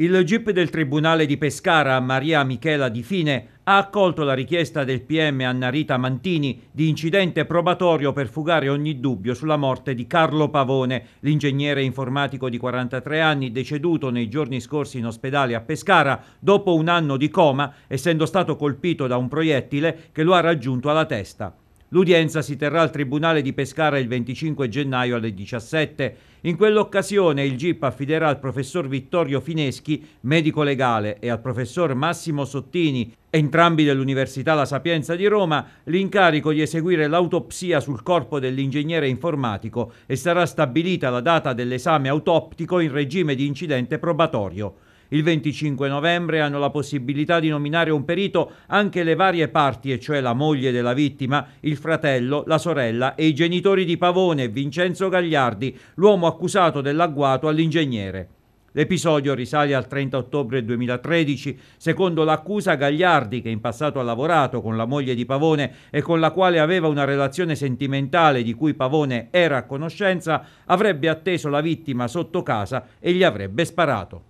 Il GIP del Tribunale di Pescara, Maria Michela Di Fine, ha accolto la richiesta del PM Annarita Mantini di incidente probatorio per fugare ogni dubbio sulla morte di Carlo Pavone, l'ingegnere informatico di 43 anni deceduto nei giorni scorsi in ospedale a Pescara dopo un anno di coma, essendo stato colpito da un proiettile che lo ha raggiunto alla testa. L'udienza si terrà al Tribunale di Pescara il 25 gennaio alle 17. In quell'occasione il GIP affiderà al professor Vittorio Fineschi, medico legale, e al professor Massimo Sottini, entrambi dell'Università La Sapienza di Roma, l'incarico di eseguire l'autopsia sul corpo dell'ingegnere informatico e sarà stabilita la data dell'esame autoptico in regime di incidente probatorio. Il 25 novembre hanno la possibilità di nominare un perito anche le varie parti, e cioè la moglie della vittima, il fratello, la sorella e i genitori di Pavone, Vincenzo Gagliardi, l'uomo accusato dell'agguato all'ingegnere. L'episodio risale al 30 ottobre 2013. Secondo l'accusa, Gagliardi, che in passato ha lavorato con la moglie di Pavone e con la quale aveva una relazione sentimentale di cui Pavone era a conoscenza, avrebbe atteso la vittima sotto casa e gli avrebbe sparato.